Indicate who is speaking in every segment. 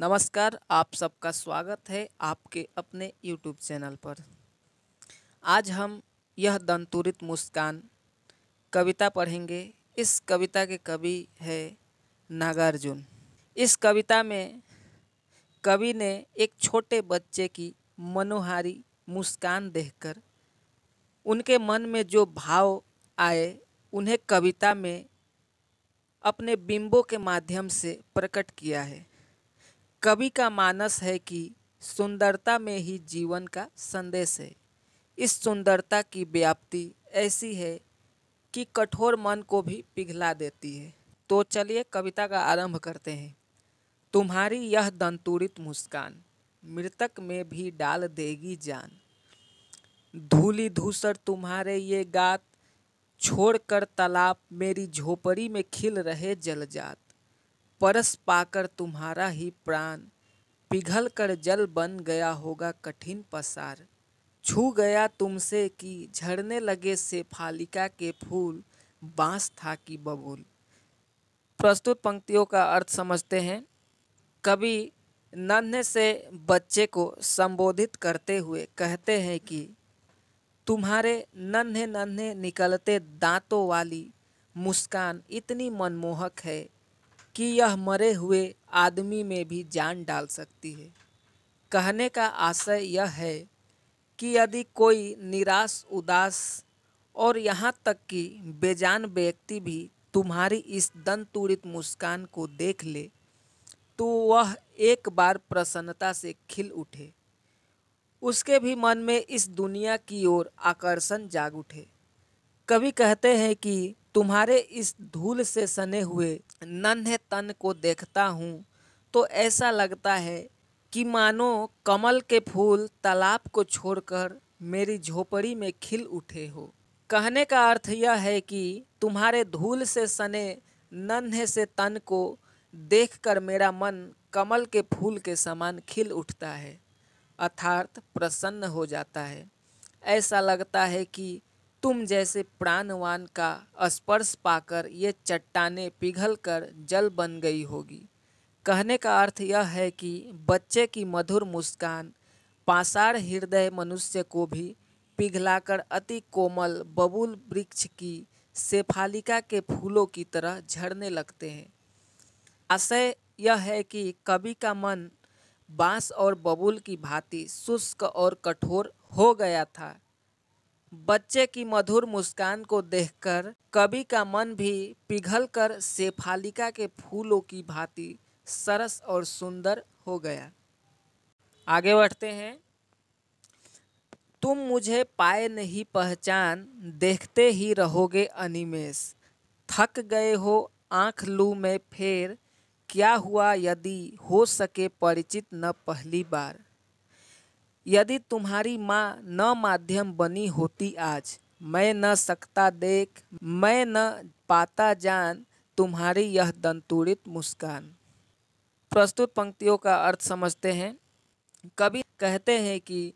Speaker 1: नमस्कार आप सबका स्वागत है आपके अपने यूट्यूब चैनल पर आज हम यह दंतुरित मुस्कान कविता पढ़ेंगे इस कविता के कवि है नागार्जुन इस कविता में कवि ने एक छोटे बच्चे की मनोहारी मुस्कान देखकर उनके मन में जो भाव आए उन्हें कविता में अपने बिंबों के माध्यम से प्रकट किया है कवि का मानस है कि सुंदरता में ही जीवन का संदेश है इस सुंदरता की व्याप्ति ऐसी है कि कठोर मन को भी पिघला देती है तो चलिए कविता का आरंभ करते हैं तुम्हारी यह दंतुरित मुस्कान मृतक में भी डाल देगी जान धूली धूसर तुम्हारे ये गात छोड़कर तालाब मेरी झोपड़ी में खिल रहे जलजात परस पाकर तुम्हारा ही प्राण पिघल कर जल बन गया होगा कठिन पसार छू गया तुमसे कि झड़ने लगे से फालिका के फूल बांस था कि बबूल प्रस्तुत पंक्तियों का अर्थ समझते हैं कवि नन्हे से बच्चे को संबोधित करते हुए कहते हैं कि तुम्हारे नन्हे नन्हे निकलते दांतों वाली मुस्कान इतनी मनमोहक है कि यह मरे हुए आदमी में भी जान डाल सकती है कहने का आशय यह है कि यदि कोई निराश उदास और यहाँ तक कि बेजान व्यक्ति भी तुम्हारी इस दंतूड़ित मुस्कान को देख ले तो वह एक बार प्रसन्नता से खिल उठे उसके भी मन में इस दुनिया की ओर आकर्षण जाग उठे कभी कहते हैं कि तुम्हारे इस धूल से सने हुए नन्हे तन को देखता हूँ तो ऐसा लगता है कि मानो कमल के फूल तालाब को छोड़कर मेरी झोपड़ी में खिल उठे हो कहने का अर्थ यह है कि तुम्हारे धूल से सने नन्हे से तन को देखकर मेरा मन कमल के फूल के समान खिल उठता है अर्थात प्रसन्न हो जाता है ऐसा लगता है कि तुम जैसे प्राणवान का स्पर्श पाकर ये चट्टाने पिघलकर जल बन गई होगी कहने का अर्थ यह है कि बच्चे की मधुर मुस्कान पाषाण हृदय मनुष्य को भी पिघलाकर अति कोमल बबूल वृक्ष की सेफालिका के फूलों की तरह झड़ने लगते हैं आशय यह है कि कवि का मन बांस और बबूल की भांति शुष्क और कठोर हो गया था बच्चे की मधुर मुस्कान को देखकर कवि का मन भी पिघल कर सेफालिका के फूलों की भांति सरस और सुंदर हो गया आगे बढ़ते हैं तुम मुझे पाए नहीं पहचान देखते ही रहोगे अनिमेष थक गए हो आँख लू में फेर क्या हुआ यदि हो सके परिचित न पहली बार यदि तुम्हारी माँ न माध्यम बनी होती आज मैं न सकता देख मैं न पाता जान तुम्हारी यह दंतुरित मुस्कान प्रस्तुत पंक्तियों का अर्थ समझते हैं कवि कहते हैं कि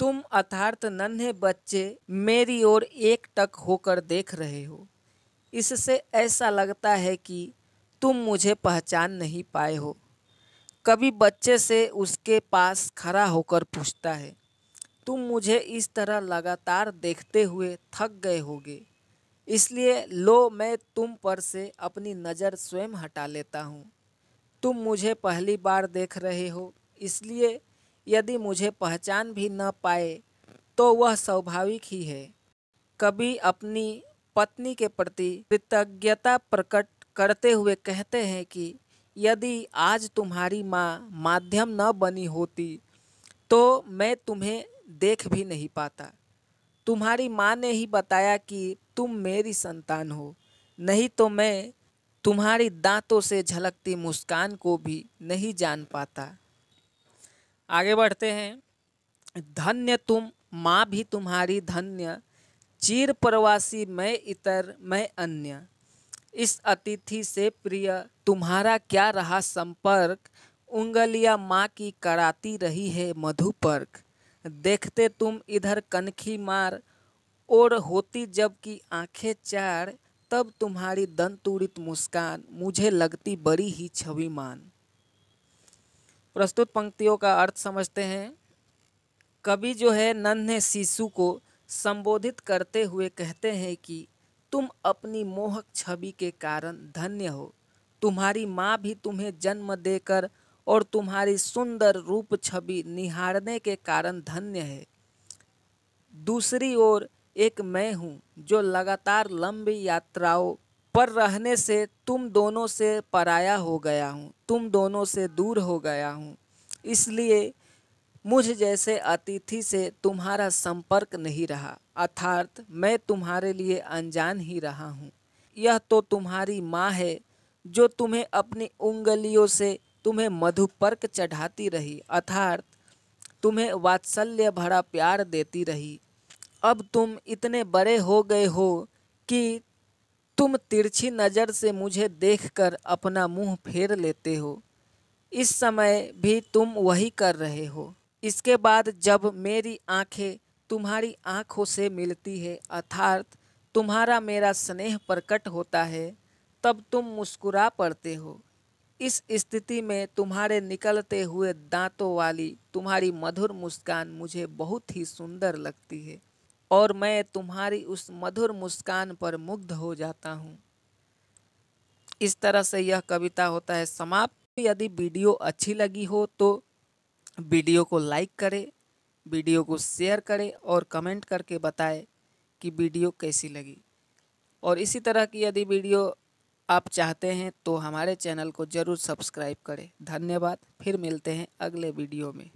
Speaker 1: तुम अर्थार्थ नन्हे बच्चे मेरी ओर एक टक होकर देख रहे हो इससे ऐसा लगता है कि तुम मुझे पहचान नहीं पाए हो कभी बच्चे से उसके पास खड़ा होकर पूछता है तुम मुझे इस तरह लगातार देखते हुए थक गए होगे इसलिए लो मैं तुम पर से अपनी नज़र स्वयं हटा लेता हूँ तुम मुझे पहली बार देख रहे हो इसलिए यदि मुझे पहचान भी न पाए तो वह स्वाभाविक ही है कभी अपनी पत्नी के प्रति कृतज्ञता प्रकट करते हुए कहते हैं कि यदि आज तुम्हारी माँ माध्यम न बनी होती तो मैं तुम्हें देख भी नहीं पाता तुम्हारी माँ ने ही बताया कि तुम मेरी संतान हो नहीं तो मैं तुम्हारी दांतों से झलकती मुस्कान को भी नहीं जान पाता आगे बढ़ते हैं धन्य तुम माँ भी तुम्हारी धन्य चीर प्रवासी मैं इतर मैं अन्य इस अतिथि से प्रिय तुम्हारा क्या रहा संपर्क उंगलिया माँ की कराती रही है मधुपर्क देखते तुम इधर कनखी मार और होती जब कि आंखें चार तब तुम्हारी दंतुरित मुस्कान मुझे लगती बड़ी ही छविमान प्रस्तुत पंक्तियों का अर्थ समझते हैं कवि जो है नन्हे शिशु को संबोधित करते हुए कहते हैं कि तुम अपनी मोहक छवि के कारण धन्य हो तुम्हारी माँ भी तुम्हें जन्म देकर और तुम्हारी सुंदर रूप छवि निहारने के कारण धन्य है दूसरी ओर एक मैं हूँ जो लगातार लंबी यात्राओं पर रहने से तुम दोनों से पराया हो गया हूँ तुम दोनों से दूर हो गया हूँ इसलिए मुझ जैसे अतिथि से तुम्हारा संपर्क नहीं रहा अर्थात मैं तुम्हारे लिए अनजान ही रहा हूँ यह तो तुम्हारी माँ है जो तुम्हें अपनी उंगलियों से तुम्हें मधुपर्क चढ़ाती रही अर्थात तुम्हें वात्सल्य भरा प्यार देती रही अब तुम इतने बड़े हो गए हो कि तुम तिरछी नज़र से मुझे देखकर अपना मुंह फेर लेते हो इस समय भी तुम वही कर रहे हो इसके बाद जब मेरी आंखें तुम्हारी आंखों से मिलती है अर्थात तुम्हारा मेरा स्नेह प्रकट होता है तब तुम मुस्कुरा पड़ते हो इस स्थिति में तुम्हारे निकलते हुए दांतों वाली तुम्हारी मधुर मुस्कान मुझे बहुत ही सुंदर लगती है और मैं तुम्हारी उस मधुर मुस्कान पर मुग्ध हो जाता हूँ इस तरह से यह कविता होता है समाप्त यदि वीडियो अच्छी लगी हो तो वीडियो को लाइक करें वीडियो को शेयर करें और कमेंट करके बताएं कि वीडियो कैसी लगी और इसी तरह की यदि वीडियो आप चाहते हैं तो हमारे चैनल को ज़रूर सब्सक्राइब करें धन्यवाद फिर मिलते हैं अगले वीडियो में